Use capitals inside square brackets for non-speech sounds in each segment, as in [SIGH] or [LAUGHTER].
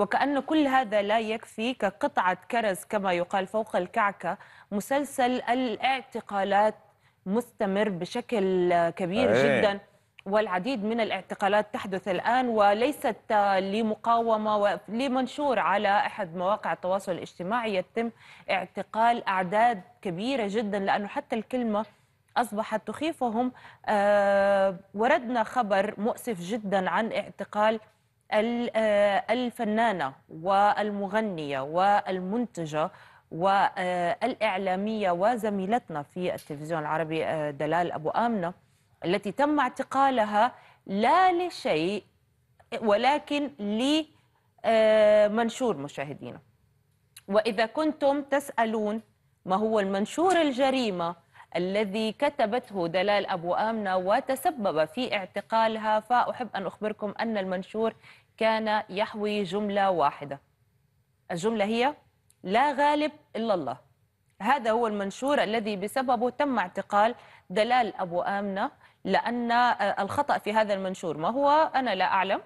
وكأن كل هذا لا يكفي كقطعة كرز كما يقال فوق الكعكة مسلسل الاعتقالات مستمر بشكل كبير أيه. جدا والعديد من الاعتقالات تحدث الآن وليست لمقاومة ولمنشور على أحد مواقع التواصل الاجتماعي يتم اعتقال أعداد كبيرة جدا لأنه حتى الكلمة أصبحت تخيفهم آه، وردنا خبر مؤسف جدا عن اعتقال آه، الفنانة والمغنية والمنتجة والإعلامية آه، وزميلتنا في التلفزيون العربي آه، دلال أبو آمنة التي تم اعتقالها لا لشيء ولكن لمنشور مشاهدينا وإذا كنتم تسألون ما هو المنشور الجريمة الذي كتبته دلال أبو آمنة وتسبب في اعتقالها فأحب أن أخبركم أن المنشور كان يحوي جملة واحدة الجملة هي لا غالب إلا الله هذا هو المنشور الذي بسببه تم اعتقال دلال أبو آمنة لأن آه، الخطأ في هذا المنشور ما هو أنا لا أعلم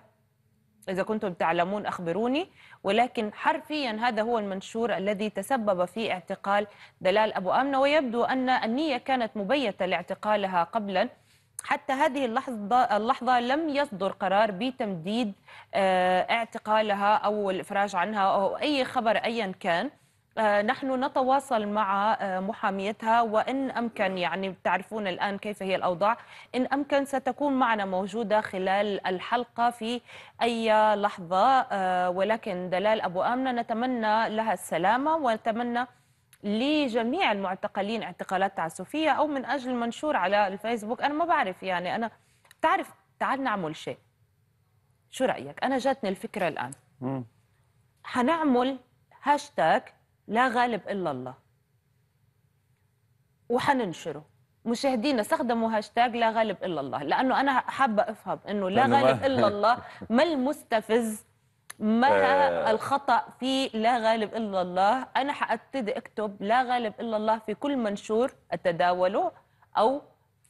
إذا كنتم تعلمون أخبروني ولكن حرفيا هذا هو المنشور الذي تسبب في اعتقال دلال أبو آمنة ويبدو أن النية كانت مبيتة لاعتقالها قبلا حتى هذه اللحظة, اللحظة لم يصدر قرار بتمديد آه، اعتقالها أو الإفراج عنها أو أي خبر أيا كان آه، نحن نتواصل مع آه، محاميتها وإن أمكن يعني تعرفون الآن كيف هي الأوضاع إن أمكن ستكون معنا موجودة خلال الحلقة في أي لحظة آه، ولكن دلال أبو آمنة نتمنى لها السلامة ونتمنى لجميع المعتقلين اعتقالات تعسفية أو من أجل منشور على الفيسبوك أنا ما بعرف يعني أنا تعرف تعال نعمل شيء شو رأيك أنا جاتني الفكرة الآن مم. حنعمل هاشتاج لا غالب إلا الله وحننشره مشاهدينا استخدموا هاشتاج لا غالب الا الله لانه انا حابه افهم انه لا غالب الا الله [LAUGHS] ما المستفز ما آه. الخطا في لا غالب الا الله انا حابتدي اكتب لا غالب الا الله في كل منشور اتداوله او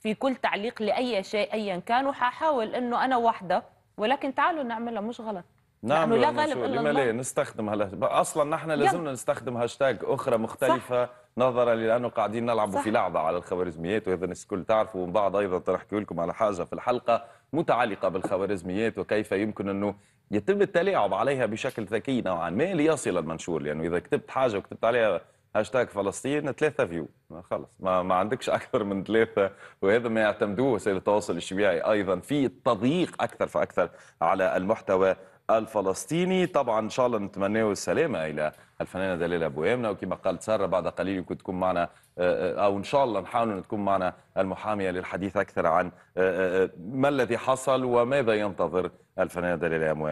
في كل تعليق لاي شيء ايا كان وحاحاول انه انا واحده ولكن تعالوا نعملها مش غلط نعم لا غالب الا لما لا نستخدم هلا اصلا نحن لازمنا نستخدم هاشتاج اخرى مختلفه صح. نظرا لانه قاعدين نلعبوا في لعبه على الخوارزميات وهذا الناس الكل تعرفوا ومن بعد ايضا احكي لكم على حاجه في الحلقه متعلقه بالخوارزميات وكيف يمكن انه يتم التلاعب عليها بشكل ذكي نوعا ما ليصل المنشور لانه اذا كتبت حاجه وكتبت عليها هاشتاج فلسطين ثلاثة فيو ما خلص ما, ما عندكش أكثر من ثلاثة وهذا ما يعتمدوه وسائل التواصل الاجتماعي أيضا في تضييق أكثر فأكثر على المحتوى الفلسطيني طبعا إن شاء الله نتمنى السلامة إلى الفنانة دلالة أبو آمنة وكما قالت سارة بعد قليل يمكن تكون معنا آه، آه، أو إن شاء الله نحاول أن تكون معنا المحامية للحديث أكثر عن آه، ما الذي حصل وماذا ينتظر الفنانة دلالة أبو